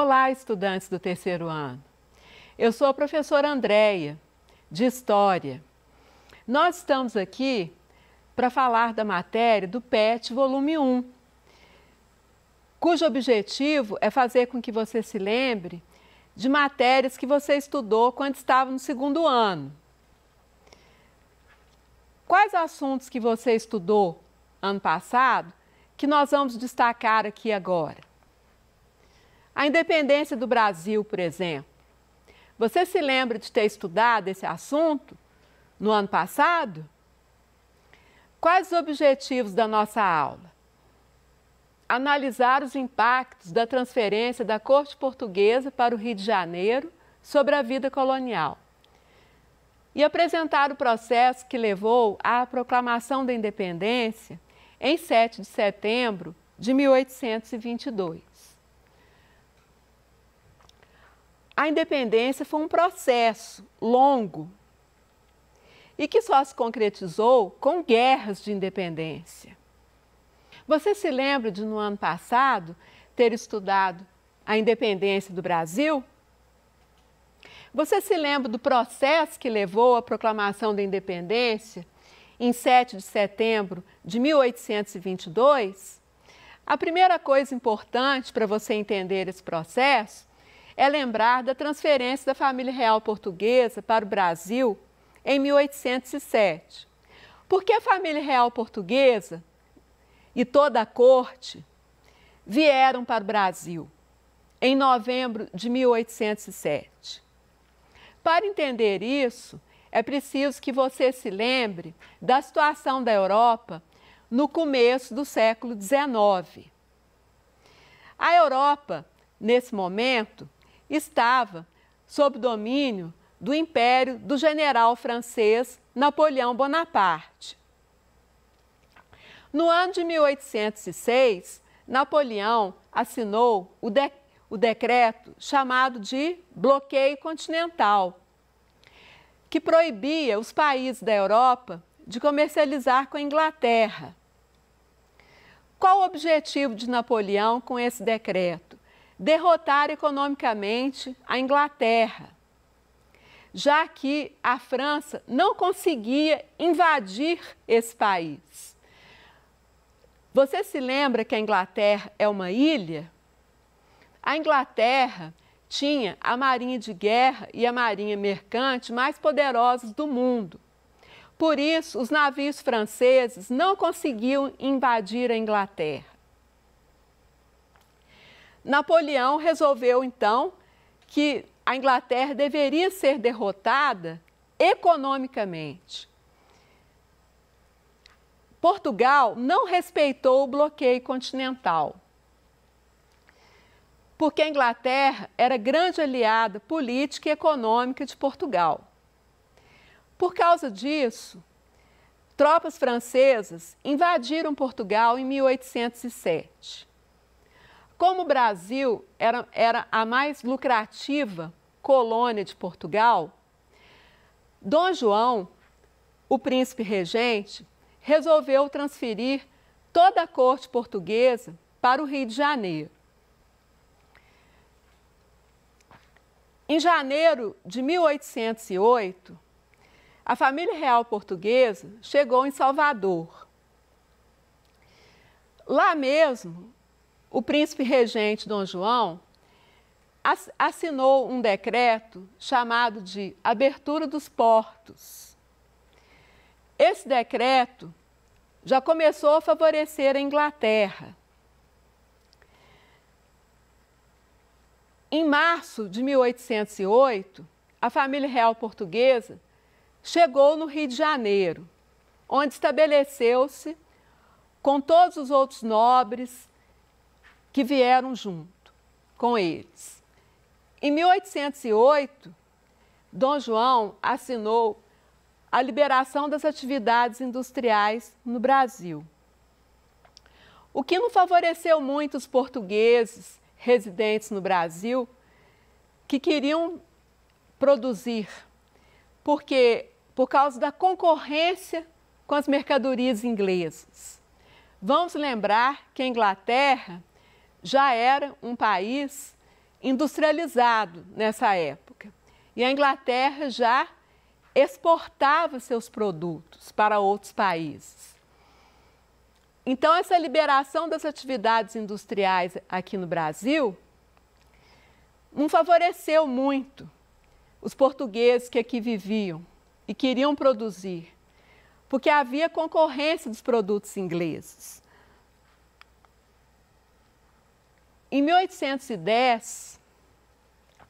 Olá, estudantes do terceiro ano. Eu sou a professora Andréia, de História. Nós estamos aqui para falar da matéria do PET volume 1, cujo objetivo é fazer com que você se lembre de matérias que você estudou quando estava no segundo ano. Quais assuntos que você estudou ano passado que nós vamos destacar aqui agora? A independência do Brasil, por exemplo. Você se lembra de ter estudado esse assunto no ano passado? Quais os objetivos da nossa aula? Analisar os impactos da transferência da Corte Portuguesa para o Rio de Janeiro sobre a vida colonial. E apresentar o processo que levou à proclamação da independência em 7 de setembro de 1822. a independência foi um processo longo e que só se concretizou com guerras de independência. Você se lembra de, no ano passado, ter estudado a independência do Brasil? Você se lembra do processo que levou à proclamação da independência em 7 de setembro de 1822? A primeira coisa importante para você entender esse processo é lembrar da transferência da família real portuguesa para o Brasil em 1807. Porque a família real portuguesa e toda a corte vieram para o Brasil em novembro de 1807. Para entender isso, é preciso que você se lembre da situação da Europa no começo do século XIX. A Europa, nesse momento, estava sob domínio do império do general francês Napoleão Bonaparte. No ano de 1806, Napoleão assinou o, de, o decreto chamado de Bloqueio Continental, que proibia os países da Europa de comercializar com a Inglaterra. Qual o objetivo de Napoleão com esse decreto? derrotar economicamente a Inglaterra, já que a França não conseguia invadir esse país. Você se lembra que a Inglaterra é uma ilha? A Inglaterra tinha a marinha de guerra e a marinha mercante mais poderosas do mundo. Por isso, os navios franceses não conseguiam invadir a Inglaterra. Napoleão resolveu então que a Inglaterra deveria ser derrotada economicamente. Portugal não respeitou o bloqueio continental, porque a Inglaterra era grande aliada política e econômica de Portugal. Por causa disso, tropas francesas invadiram Portugal em 1807. Como o Brasil era, era a mais lucrativa colônia de Portugal, Dom João, o príncipe regente, resolveu transferir toda a corte portuguesa para o Rio de Janeiro. Em janeiro de 1808, a família real portuguesa chegou em Salvador. Lá mesmo, o príncipe regente Dom João assinou um decreto chamado de Abertura dos Portos. Esse decreto já começou a favorecer a Inglaterra. Em março de 1808, a família real portuguesa chegou no Rio de Janeiro, onde estabeleceu-se com todos os outros nobres, que vieram junto com eles. Em 1808, Dom João assinou a liberação das atividades industriais no Brasil, o que não favoreceu muito os portugueses residentes no Brasil que queriam produzir, porque por causa da concorrência com as mercadorias inglesas. Vamos lembrar que a Inglaterra já era um país industrializado nessa época. E a Inglaterra já exportava seus produtos para outros países. Então, essa liberação das atividades industriais aqui no Brasil não favoreceu muito os portugueses que aqui viviam e queriam produzir, porque havia concorrência dos produtos ingleses. Em 1810,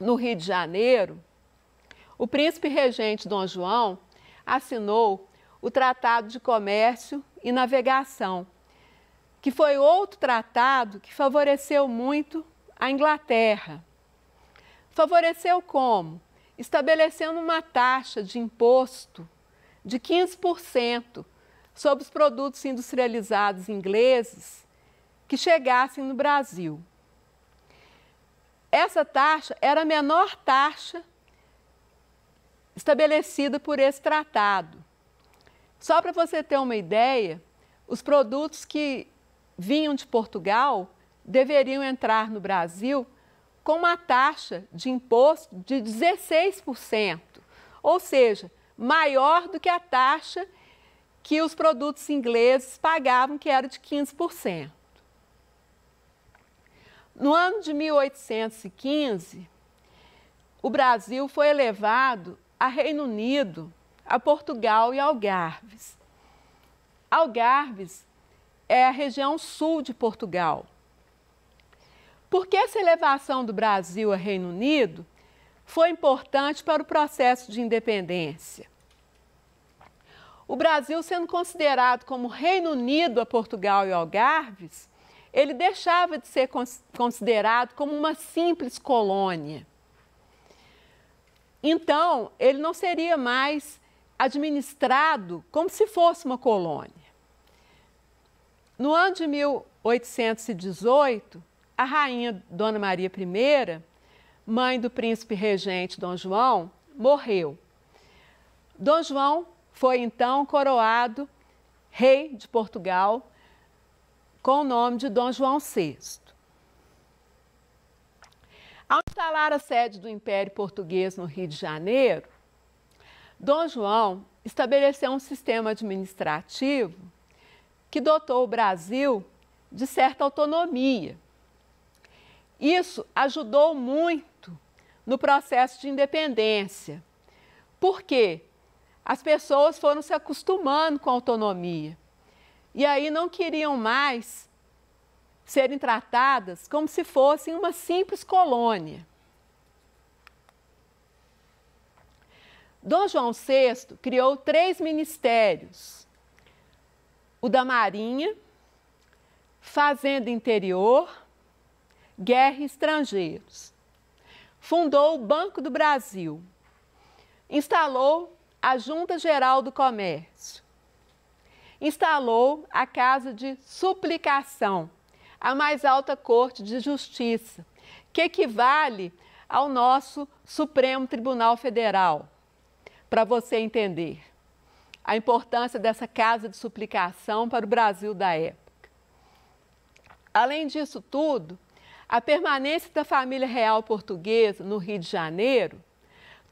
no Rio de Janeiro, o príncipe regente Dom João assinou o Tratado de Comércio e Navegação, que foi outro tratado que favoreceu muito a Inglaterra. Favoreceu como? Estabelecendo uma taxa de imposto de 15% sobre os produtos industrializados ingleses que chegassem no Brasil. Essa taxa era a menor taxa estabelecida por esse tratado. Só para você ter uma ideia, os produtos que vinham de Portugal deveriam entrar no Brasil com uma taxa de imposto de 16%, ou seja, maior do que a taxa que os produtos ingleses pagavam, que era de 15%. No ano de 1815, o Brasil foi elevado a Reino Unido, a Portugal e Algarves. Algarves é a região sul de Portugal. Por que essa elevação do Brasil a Reino Unido foi importante para o processo de independência? O Brasil sendo considerado como Reino Unido a Portugal e Algarves, ele deixava de ser considerado como uma simples colônia. Então, ele não seria mais administrado como se fosse uma colônia. No ano de 1818, a rainha Dona Maria I, mãe do príncipe regente Dom João, morreu. Dom João foi então coroado rei de Portugal com o nome de Dom João VI. Ao instalar a sede do Império Português no Rio de Janeiro, Dom João estabeleceu um sistema administrativo que dotou o Brasil de certa autonomia. Isso ajudou muito no processo de independência, porque as pessoas foram se acostumando com a autonomia. E aí não queriam mais serem tratadas como se fossem uma simples colônia. Dom João VI criou três ministérios: o da Marinha, Fazenda Interior, Guerra e Estrangeiros. Fundou o Banco do Brasil. Instalou a Junta Geral do Comércio instalou a Casa de Suplicação, a mais alta corte de justiça, que equivale ao nosso Supremo Tribunal Federal. Para você entender a importância dessa casa de suplicação para o Brasil da época. Além disso tudo, a permanência da família real portuguesa no Rio de Janeiro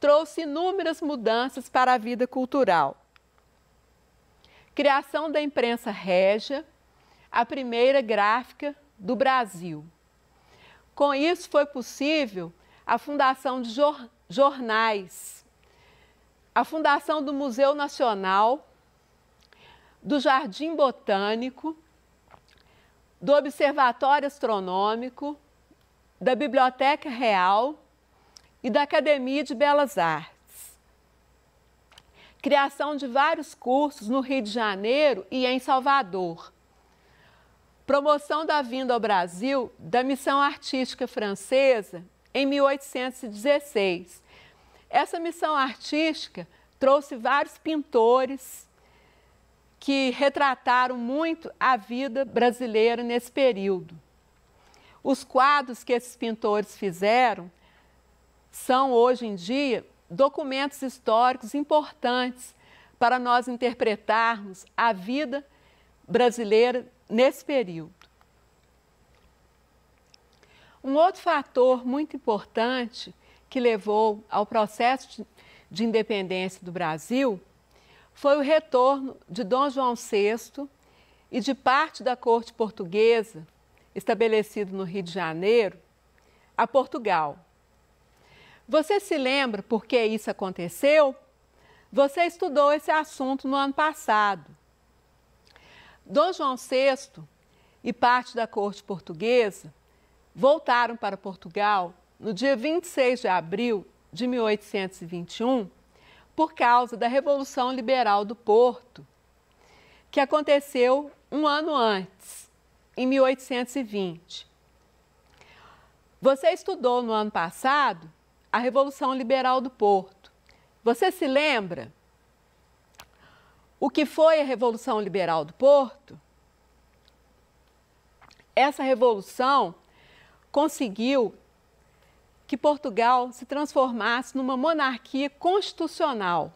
trouxe inúmeras mudanças para a vida cultural. Criação da imprensa régia, a primeira gráfica do Brasil. Com isso, foi possível a fundação de jor jornais, a fundação do Museu Nacional, do Jardim Botânico, do Observatório Astronômico, da Biblioteca Real e da Academia de Belas Artes criação de vários cursos no Rio de Janeiro e em Salvador. Promoção da vinda ao Brasil da missão artística francesa em 1816. Essa missão artística trouxe vários pintores que retrataram muito a vida brasileira nesse período. Os quadros que esses pintores fizeram são hoje em dia documentos históricos importantes para nós interpretarmos a vida brasileira nesse período. Um outro fator muito importante que levou ao processo de independência do Brasil foi o retorno de Dom João VI e de parte da corte portuguesa, estabelecido no Rio de Janeiro, a Portugal. Você se lembra por que isso aconteceu? Você estudou esse assunto no ano passado. Dom João VI e parte da corte portuguesa voltaram para Portugal no dia 26 de abril de 1821 por causa da Revolução Liberal do Porto, que aconteceu um ano antes, em 1820. Você estudou no ano passado a Revolução Liberal do Porto. Você se lembra o que foi a Revolução Liberal do Porto? Essa revolução conseguiu que Portugal se transformasse numa monarquia constitucional.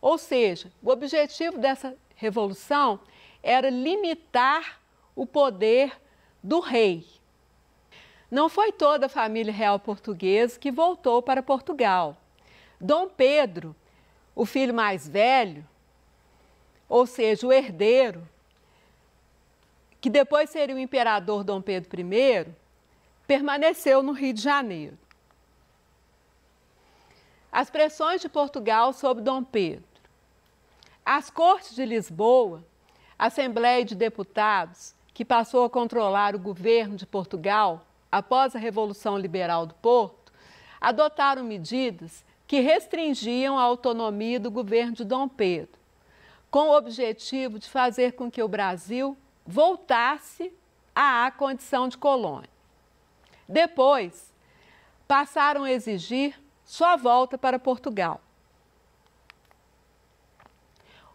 Ou seja, o objetivo dessa revolução era limitar o poder do rei. Não foi toda a família real portuguesa que voltou para Portugal. Dom Pedro, o filho mais velho, ou seja, o herdeiro, que depois seria o imperador Dom Pedro I, permaneceu no Rio de Janeiro. As pressões de Portugal sobre Dom Pedro. As Cortes de Lisboa, Assembleia de Deputados, que passou a controlar o governo de Portugal, após a Revolução Liberal do Porto, adotaram medidas que restringiam a autonomia do governo de Dom Pedro, com o objetivo de fazer com que o Brasil voltasse à condição de colônia. Depois, passaram a exigir sua volta para Portugal.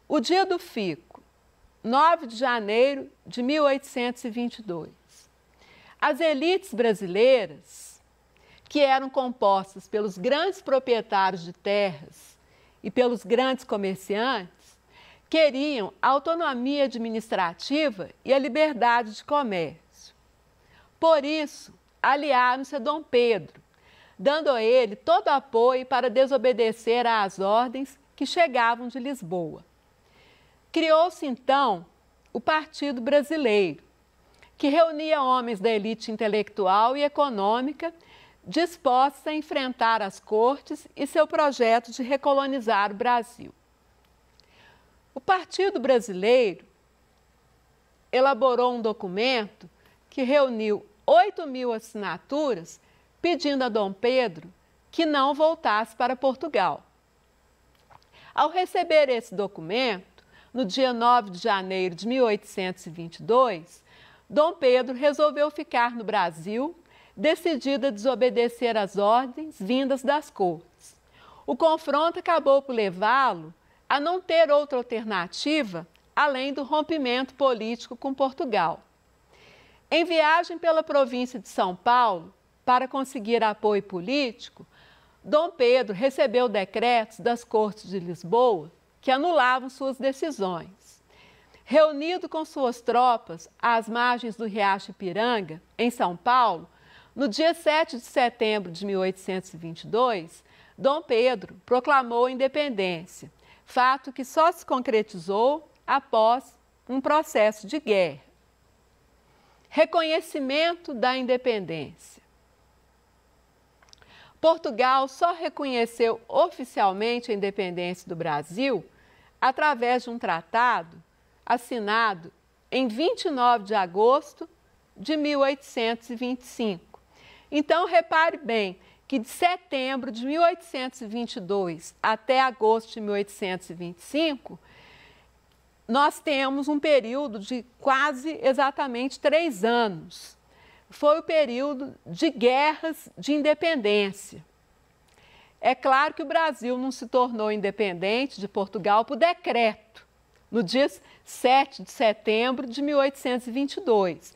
O dia do fico, 9 de janeiro de 1822. As elites brasileiras, que eram compostas pelos grandes proprietários de terras e pelos grandes comerciantes, queriam a autonomia administrativa e a liberdade de comércio. Por isso, aliaram-se a Dom Pedro, dando a ele todo apoio para desobedecer às ordens que chegavam de Lisboa. Criou-se então o Partido Brasileiro, que reunia homens da elite intelectual e econômica dispostos a enfrentar as cortes e seu projeto de recolonizar o Brasil. O Partido Brasileiro elaborou um documento que reuniu 8 mil assinaturas pedindo a Dom Pedro que não voltasse para Portugal. Ao receber esse documento, no dia 9 de janeiro de 1822, Dom Pedro resolveu ficar no Brasil, decidido a desobedecer às ordens vindas das cortes. O confronto acabou por levá-lo a não ter outra alternativa além do rompimento político com Portugal. Em viagem pela província de São Paulo, para conseguir apoio político, Dom Pedro recebeu decretos das Cortes de Lisboa que anulavam suas decisões. Reunido com suas tropas às margens do Riacho Ipiranga, em São Paulo, no dia 7 de setembro de 1822, Dom Pedro proclamou a independência, fato que só se concretizou após um processo de guerra. Reconhecimento da independência. Portugal só reconheceu oficialmente a independência do Brasil através de um tratado assinado em 29 de agosto de 1825. Então, repare bem que de setembro de 1822 até agosto de 1825, nós temos um período de quase exatamente três anos. Foi o período de guerras de independência. É claro que o Brasil não se tornou independente de Portugal por decreto, no dia 7 de setembro de 1822.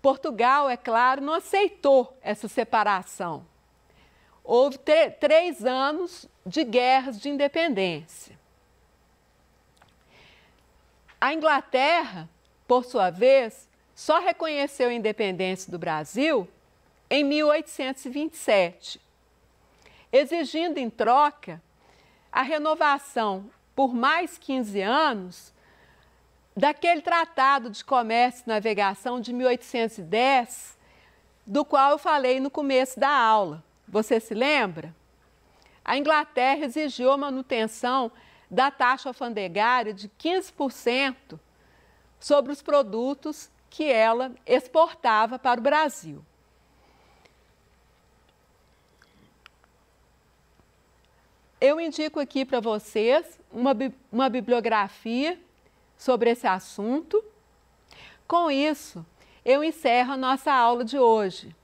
Portugal, é claro, não aceitou essa separação. Houve três anos de guerras de independência. A Inglaterra, por sua vez, só reconheceu a independência do Brasil em 1827, exigindo em troca a renovação por mais 15 anos daquele Tratado de Comércio e Navegação de 1810, do qual eu falei no começo da aula. Você se lembra? A Inglaterra exigiu a manutenção da taxa alfandegária de 15% sobre os produtos que ela exportava para o Brasil. Eu indico aqui para vocês uma, uma bibliografia sobre esse assunto. Com isso, eu encerro a nossa aula de hoje.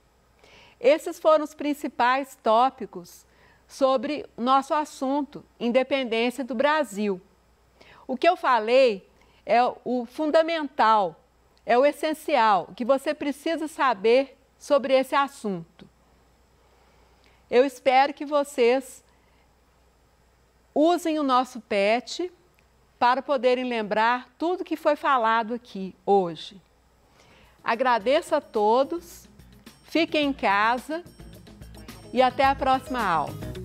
Esses foram os principais tópicos sobre o nosso assunto, independência do Brasil. O que eu falei é o fundamental, é o essencial, que você precisa saber sobre esse assunto. Eu espero que vocês Usem o nosso PET para poderem lembrar tudo que foi falado aqui hoje. Agradeço a todos, fiquem em casa e até a próxima aula.